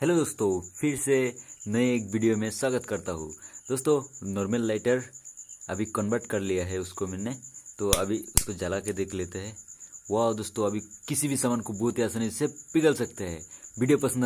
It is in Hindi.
हेलो दोस्तों फिर से नए एक वीडियो में स्वागत करता हूँ दोस्तों नॉर्मल लाइटर अभी कन्वर्ट कर लिया है उसको मैंने तो अभी उसको जला के देख लेते हैं वाह दोस्तों अभी किसी भी सामान को बहुत ही आसानी से पिघल सकते हैं वीडियो पसंद